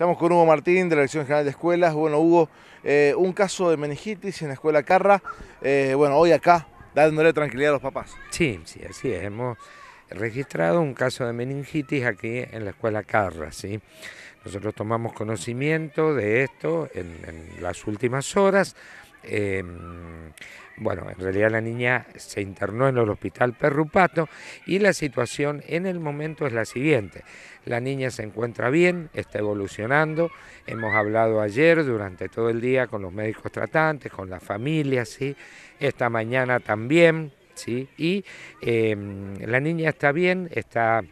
Estamos con Hugo Martín de la Dirección General de Escuelas. Bueno, Hugo, eh, un caso de meningitis en la escuela Carra. Eh, bueno, hoy acá, dándole tranquilidad a los papás. Sí, sí, así es. Hemos registrado un caso de meningitis aquí en la escuela Carra, ¿sí? Nosotros tomamos conocimiento de esto en, las últimas horas. Em, bueno, en realidad la niña se internó en el hospital Perrupato y la situación en el momento es la siguiente. La niña se encuentra bien, está evolucionando. Hemos hablado ayer durante todo el día con los médicos tratantes, con la familia, ¿sí? Esta mañana también, ¿sí? Y em, la niña está bien, está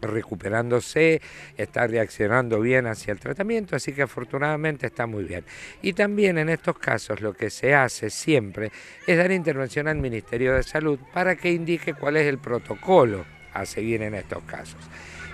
recuperándose, está reaccionando bien hacia el tratamiento, así que afortunadamente está muy bien. Y también en estos casos lo que se hace siempre es dar intervención al Ministerio de Salud para que indique cuál es el protocolo a seguir en estos casos.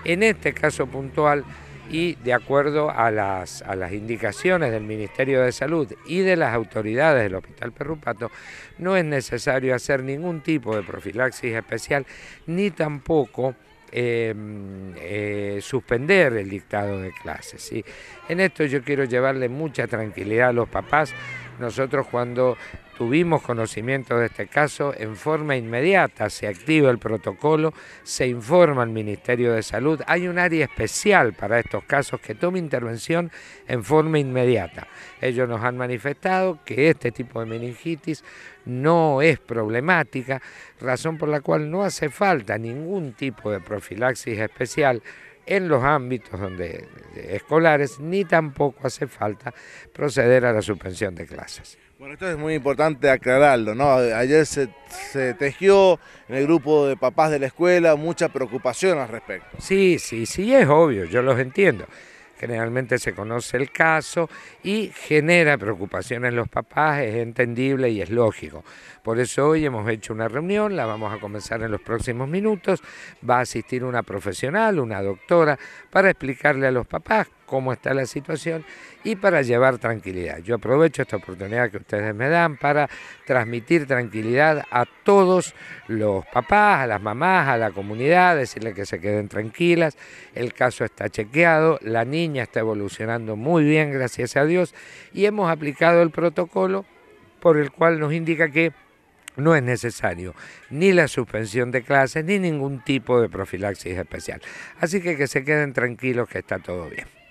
En este caso puntual y de acuerdo a las, a las indicaciones del Ministerio de Salud y de las autoridades del Hospital Perrupato, no es necesario hacer ningún tipo de profilaxis especial ni tampoco Em, eh, suspender el dictado de clases. ¿sí? En esto yo quiero llevarle mucha tranquilidad a los papás. Nosotros cuando Tuvimos conocimiento de este caso en forma inmediata, se activa el protocolo, se informa al Ministerio de Salud, hay un área especial para estos casos que toma intervención en forma inmediata. Ellos nos han manifestado que este tipo de meningitis no es problemática, razón por la cual no hace falta ningún tipo de profilaxis especial en los ámbitos donde, escolares, ni tampoco hace falta proceder a la suspensión de clases. Bueno, esto es muy importante aclararlo, ¿no? Ayer se, se, tejió en el grupo de papás de la escuela mucha preocupación al respecto. Sí, sí, sí, es obvio, yo los entiendo generalmente se conoce el caso y genera preocupación en los papás, es entendible y es lógico. Por eso hoy hemos hecho una reunión, la vamos a comenzar en los próximos minutos, va a asistir una profesional, una doctora, para explicarle a los papás cómo está la situación y para llevar tranquilidad. Yo aprovecho esta oportunidad que ustedes me dan para transmitir tranquilidad a todos los papás, a las mamás, a la comunidad, decirles que se queden tranquilas. El caso está chequeado, la niña está evolucionando muy bien, gracias a Dios, y hemos aplicado el protocolo por el cual nos indica que no es necesario ni la suspensión de clases ni ningún tipo de profilaxis especial. Así que que se queden tranquilos que está todo bien.